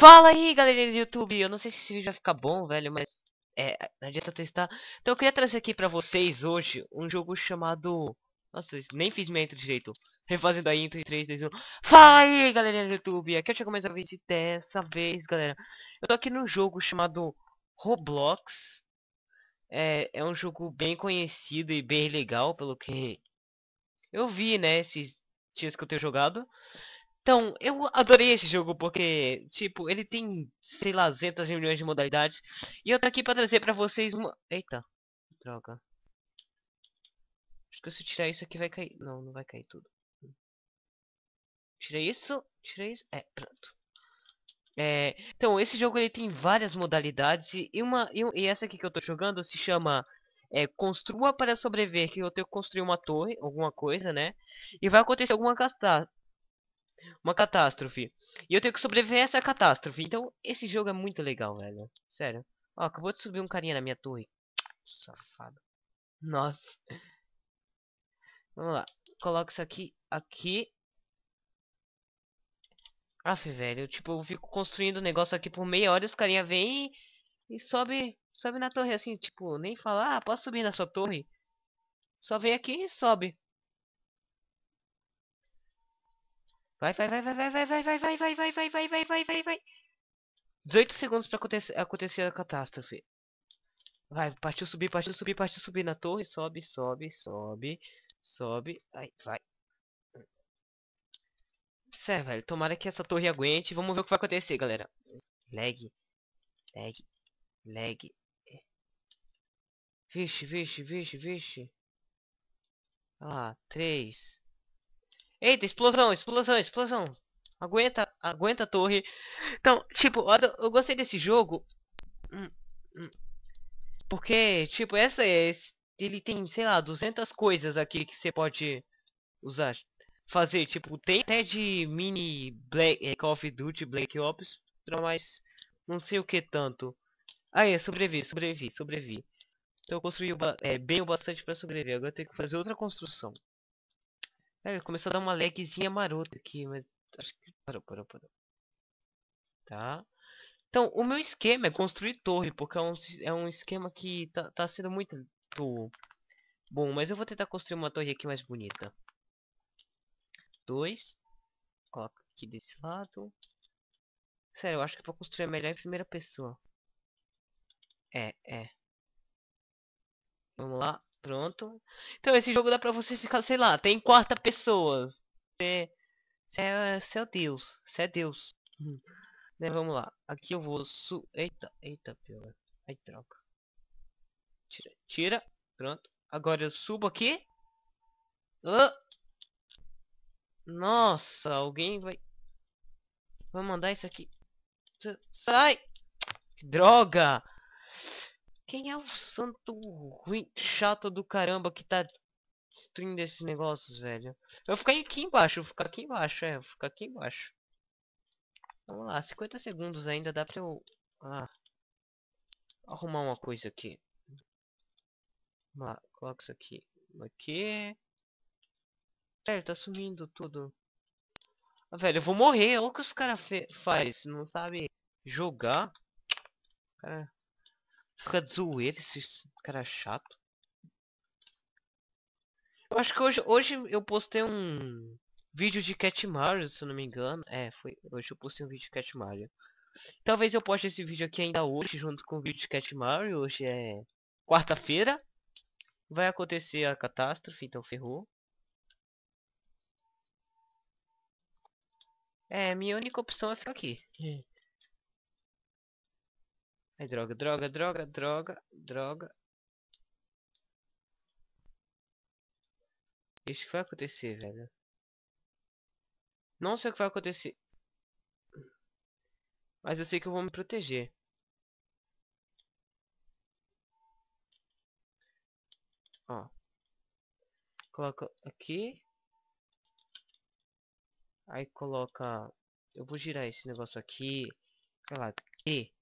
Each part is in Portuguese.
Fala aí, galerinha do YouTube! Eu não sei se esse vídeo vai ficar bom, velho, mas é, não adianta testar. Então eu queria trazer aqui pra vocês hoje um jogo chamado... Nossa, nem fiz minha intro direito. Refazendo a intro em 3, 2, 1. Fala aí, galerinha do YouTube! Aqui é o mais uma vez dessa vez, galera. Eu tô aqui num jogo chamado Roblox. É, é um jogo bem conhecido e bem legal, pelo que eu vi, né, esses dias que eu tenho jogado. Então, eu adorei esse jogo porque, tipo, ele tem, sei lá, zetas milhões de modalidades. E eu tô aqui pra trazer pra vocês uma... Eita, droga. Acho que se eu tirar isso aqui vai cair... Não, não vai cair tudo. Tirei isso, tirei isso... É, pronto. É, então, esse jogo ele tem várias modalidades e, uma, e, e essa aqui que eu tô jogando se chama é, construa para sobreviver, que eu tenho que construir uma torre, alguma coisa, né? E vai acontecer alguma uma catástrofe. E eu tenho que sobreviver a essa catástrofe. Então, esse jogo é muito legal, velho. Sério. Ó, acabou de subir um carinha na minha torre. Safado. Nossa. Vamos lá. Coloca isso aqui, aqui. Aff, velho. Eu, tipo, eu fico construindo o negócio aqui por meia hora e os carinha vêm e, e sobe, sobe na torre assim. Tipo, nem fala, ah, posso subir na sua torre? Só vem aqui e sobe. Vai, vai, vai, vai, vai, vai, vai, vai, vai, vai, vai, vai, vai, vai, vai, vai, vai. 18 segundos pra acontecer, a catástrofe. Vai, partiu subir, partiu subir, partiu subir na torre. Sobe, sobe, sobe, sobe. ai, vai. Sério, velho. Tomara que essa torre aguente. Vamos ver o que vai acontecer, galera. Lag. Lag. Lag. Vixe, vixe, vixe, vixe. Ah, três. Eita, explosão, explosão, explosão. Aguenta, aguenta a torre. Então, tipo, olha, eu gostei desse jogo. Hum, hum. Porque, tipo, essa é... Ele tem, sei lá, 200 coisas aqui que você pode usar. Fazer, tipo, tem até de mini Black, eh, Call of Duty Black Ops. Mas não sei o que tanto. Ah, é, sobrevivi, sobrevivi, sobrevi. Então eu construí o é, bem o bastante para sobreviver. Agora eu tenho que fazer outra construção. É, começou a dar uma lagzinha marota aqui, mas acho que parou, parou, parou. Tá? Então, o meu esquema é construir torre, porque é um, é um esquema que tá, tá sendo muito bom, mas eu vou tentar construir uma torre aqui mais bonita. Dois. Coloca aqui desse lado. Sério, eu acho que vou construir melhor em primeira pessoa. É, é. Vamos lá. Pronto. Então esse jogo dá pra você ficar, sei lá, tem quarta pessoa. Você, você, é, você é Deus. Você é Deus. né, vamos lá. Aqui eu vou su... Eita, eita, pior. Aí troca. Tira, tira. Pronto. Agora eu subo aqui. Oh. Nossa, alguém vai... Vou mandar isso aqui. Sai! Droga! Quem é o santo ruim, chato do caramba que tá destruindo esses negócios, velho? Eu vou ficar aqui embaixo, vou ficar aqui embaixo, é, vou ficar aqui embaixo. Vamos lá, 50 segundos ainda, dá pra eu... Ah, arrumar uma coisa aqui. Vamos lá, coloca isso aqui. Aqui. Velho, tá sumindo tudo. Ah, velho, eu vou morrer. Olha é o que os caras faz. Não sabe jogar. Cara... Fica de zoeira esse cara é chato. Eu acho que hoje, hoje eu postei um vídeo de Cat Mario, se eu não me engano. É, foi hoje eu postei um vídeo de Cat Mario. Talvez eu poste esse vídeo aqui ainda hoje, junto com o vídeo de Cat Mario. Hoje é quarta-feira. Vai acontecer a catástrofe, então ferrou. É, minha única opção é ficar aqui. É. Ai, droga, droga, droga, droga, droga. Isso que vai acontecer, velho. Não sei o que vai acontecer. Mas eu sei que eu vou me proteger. Ó. Coloca aqui. Aí coloca... Eu vou girar esse negócio aqui. Sei lá. E.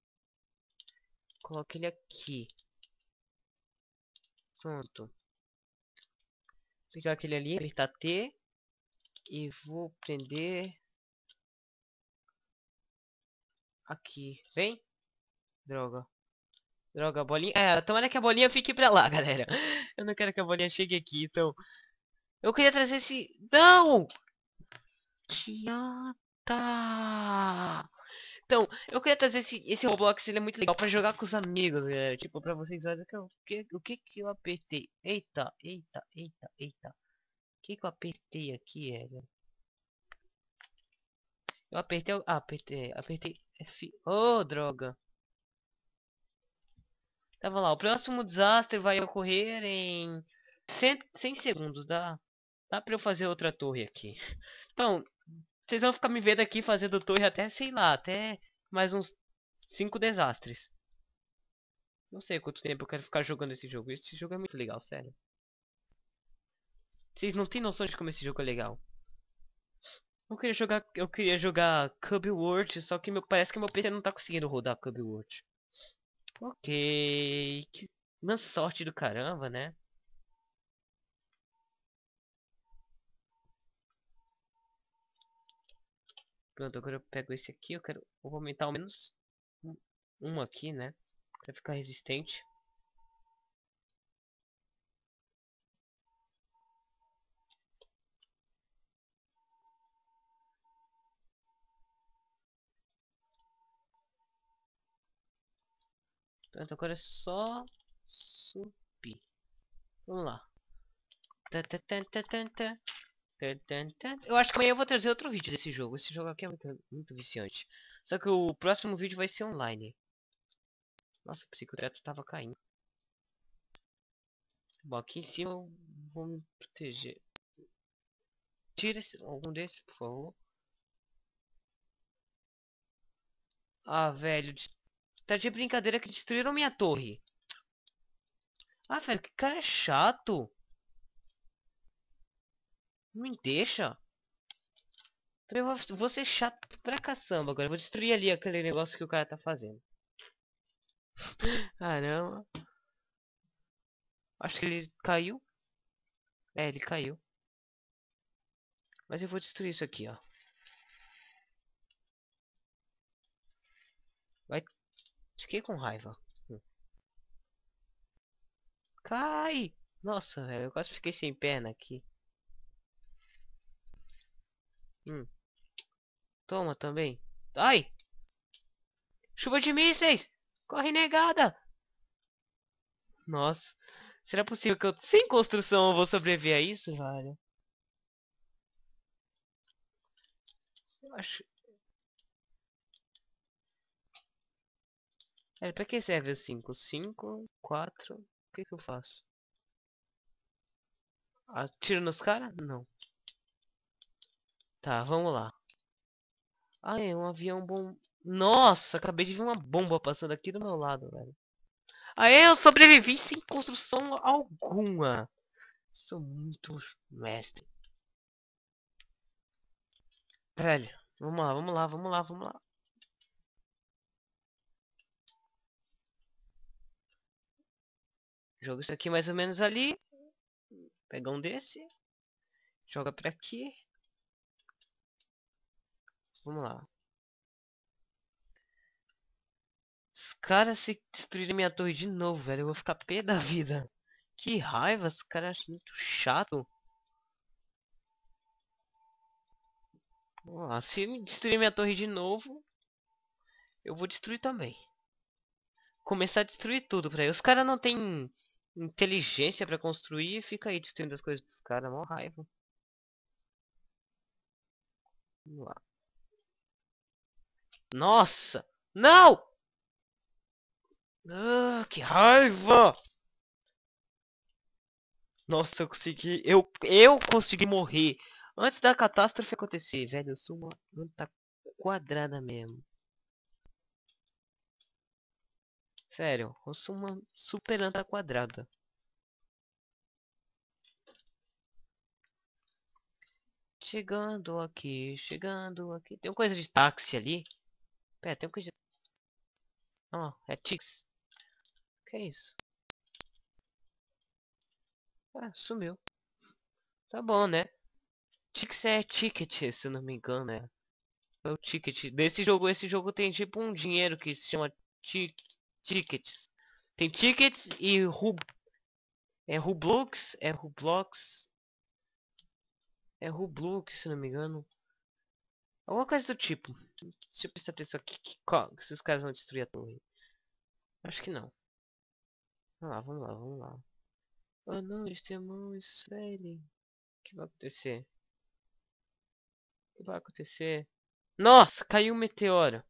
Coloque ele aqui. Pronto. Pegar aquele ali, apertar T. E vou prender... Aqui. Vem. Droga. Droga, a bolinha... É, tomara que a bolinha fique pra lá, galera. Eu não quero que a bolinha chegue aqui, então... Eu queria trazer esse... Não! Tianta! Então, eu queria trazer esse, esse Roblox, ele é muito legal pra jogar com os amigos, galera. É, tipo, pra vocês olha que o que, o que que eu apertei? Eita, eita, eita, eita. O que que eu apertei aqui, é Eu apertei, ah, apertei, apertei F. Oh, droga. Tava lá, o próximo desastre vai ocorrer em 100, 100 segundos, dá? Dá pra eu fazer outra torre aqui. Então, vocês vão ficar me vendo aqui fazendo torre até, sei lá, até mais uns 5 desastres. Não sei quanto tempo eu quero ficar jogando esse jogo. Esse jogo é muito legal, sério. Vocês não têm noção de como esse jogo é legal. Eu queria jogar, eu queria jogar Cub World, só que meu, parece que meu PC não tá conseguindo rodar Cub World. Ok, que, sorte do caramba, né? Pronto, agora eu pego esse aqui, eu quero eu vou aumentar ao menos um, aqui, né? Pra ficar resistente. Pronto, agora é só subir. Vamos lá. Tá, tá, tá, tá, tá, tá. Eu acho que amanhã eu vou trazer outro vídeo desse jogo. Esse jogo aqui é muito, muito viciante. Só que o próximo vídeo vai ser online. Nossa, o psicotrato estava caindo. Bom, aqui em cima eu vou me proteger. Tira esse, algum desses, por favor. Ah, velho. Tá de brincadeira que destruíram minha torre. Ah, velho, que cara chato. Me deixa. eu vou, vou ser chato pra caçamba agora. Vou destruir ali aquele negócio que o cara tá fazendo. Caramba. Ah, Acho que ele caiu. É, ele caiu. Mas eu vou destruir isso aqui, ó. Vai. Fiquei com raiva. Hum. Cai! Nossa, velho, eu quase fiquei sem perna aqui. Hum. Toma também. Ai! Chuva de mísseis! Corre, negada! Nossa. Será possível que eu, sem construção, eu vou sobreviver a isso, velho? Eu acho... É, pra que serve o 5? 5, 4... O que que eu faço? Atiro ah, nos caras? Não. Tá, vamos lá. Ah, é um avião bom... Nossa, acabei de ver uma bomba passando aqui do meu lado, velho. Ah, eu sobrevivi sem construção alguma. Sou muito mestre. Velho, vamos lá, vamos lá, vamos lá, vamos lá. Joga isso aqui mais ou menos ali. Pega um desse. Joga pra aqui. Vamos lá. Os caras se destruíram minha torre de novo, velho. Eu vou ficar pé da vida. Que raiva, os caras são muito chato. Vamos lá. Se me destruir minha torre de novo, eu vou destruir também. Começar a destruir tudo pra aí. Os caras não tem inteligência pra construir e fica aí destruindo as coisas dos caras. Mó raiva. Vamos lá. Nossa! Não! Ah, que raiva! Nossa, eu consegui... Eu, eu consegui morrer antes da catástrofe acontecer, velho. Eu sou uma anta quadrada mesmo. Sério, eu sou uma super anta quadrada. Chegando aqui, chegando aqui. Tem uma coisa de táxi ali. Pera, é, tem um coisa... Ah, é Tix. Que é isso? Ah, sumiu. Tá bom, né? Tix é ticket, se não me engano, né? É o ticket. Desse jogo, esse jogo tem tipo um dinheiro que se chama tickets. Tem tickets e rub... É Roblox, é Rublox? É Rublox, se não me engano. Alguma coisa do tipo. Deixa eu prestar atenção aqui. Que, qual, se os caras vão destruir a torre. Acho que não. Vamos lá, vamos lá, vamos lá. Oh não, eles têm mãos, velho. O que vai acontecer? O que vai acontecer? Nossa, caiu um meteoro.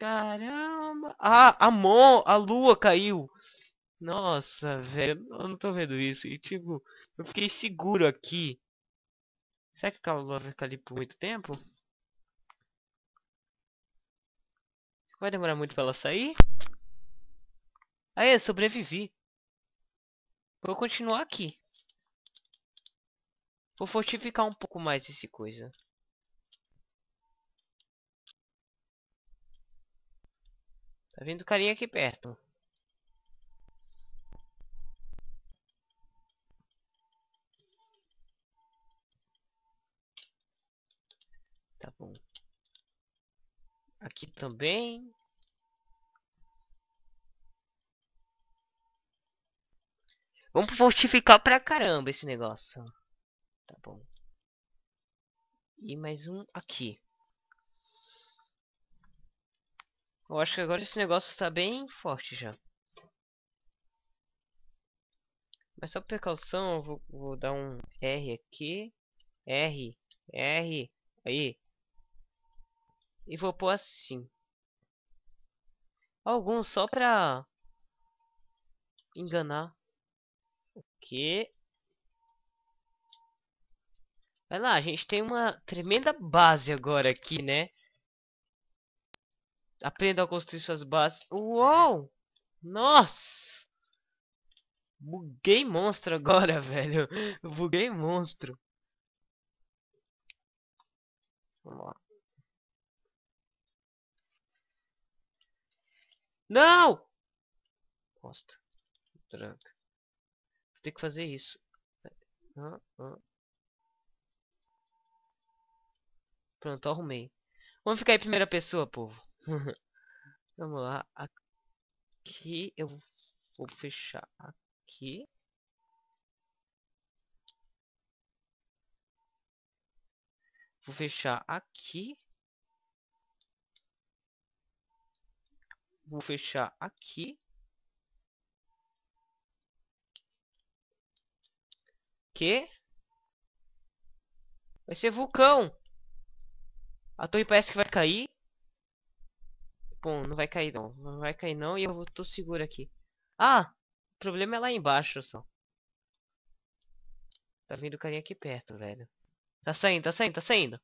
Caramba. Ah, a mão, a lua caiu. Nossa, velho. Eu não tô vendo isso. E, tipo, eu fiquei seguro aqui. Será que o calor vai ficar ali por muito tempo? Vai demorar muito pra ela sair? eu sobrevivi. Vou continuar aqui. Vou fortificar um pouco mais esse coisa. Tá vindo carinha aqui perto. bom. Aqui também. Vamos fortificar pra caramba esse negócio. Tá bom. E mais um aqui. Eu acho que agora esse negócio está bem forte já. Mas só por precaução, eu vou, vou dar um R aqui. R, R, aí, e vou pôr assim. Alguns só pra enganar. O quê Vai lá, a gente tem uma tremenda base agora aqui, né? Aprenda a construir suas bases. Uou! Nossa! Buguei monstro agora, velho. Buguei monstro. Vamos lá. Não! Posta, Tranca. Vou ter que fazer isso. Ah, ah. Pronto, arrumei. Vamos ficar em primeira pessoa, povo. Vamos lá. Aqui eu vou fechar aqui. Vou fechar aqui. Vou fechar aqui. Que? Vai ser vulcão. A torre parece que vai cair. Bom, não vai cair não. Não vai cair não e eu tô seguro aqui. Ah! O problema é lá embaixo só. Tá vindo o carinha aqui perto, velho. Tá saindo, tá saindo, tá saindo.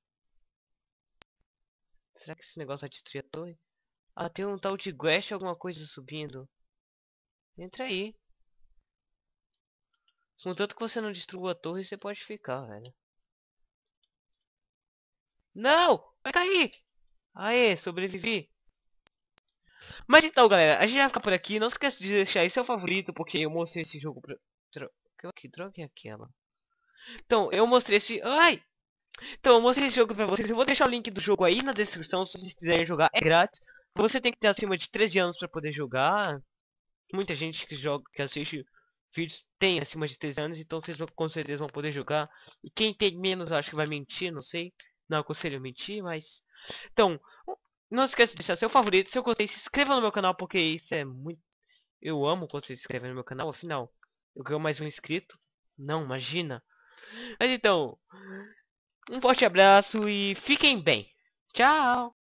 Será que esse negócio vai destruir a torre? Ah, tem um tal de Guest alguma coisa subindo. Entra aí. Contanto que você não destrua a torre, você pode ficar, velho. Não! Vai cair! Aê, sobrevivi! Mas então, galera, a gente vai ficar por aqui. Não esquece de deixar aí seu favorito, porque eu mostrei esse jogo pra... Que droga é aquela? Então, eu mostrei esse... Ai! Então, eu mostrei esse jogo pra vocês. Eu vou deixar o link do jogo aí na descrição, se vocês quiserem jogar. É grátis. Você tem que ter acima de 13 anos para poder jogar. Muita gente que joga, que assiste vídeos tem acima de 13 anos, então vocês com certeza vão poder jogar. E quem tem menos, acho que vai mentir, não sei. Não aconselho mentir, mas... Então, não esqueça de deixar seu favorito. Se eu gostei, se inscreva no meu canal, porque isso é muito... Eu amo quando você se inscreve no meu canal, afinal, eu ganho mais um inscrito. Não, imagina. Mas então, um forte abraço e fiquem bem. Tchau!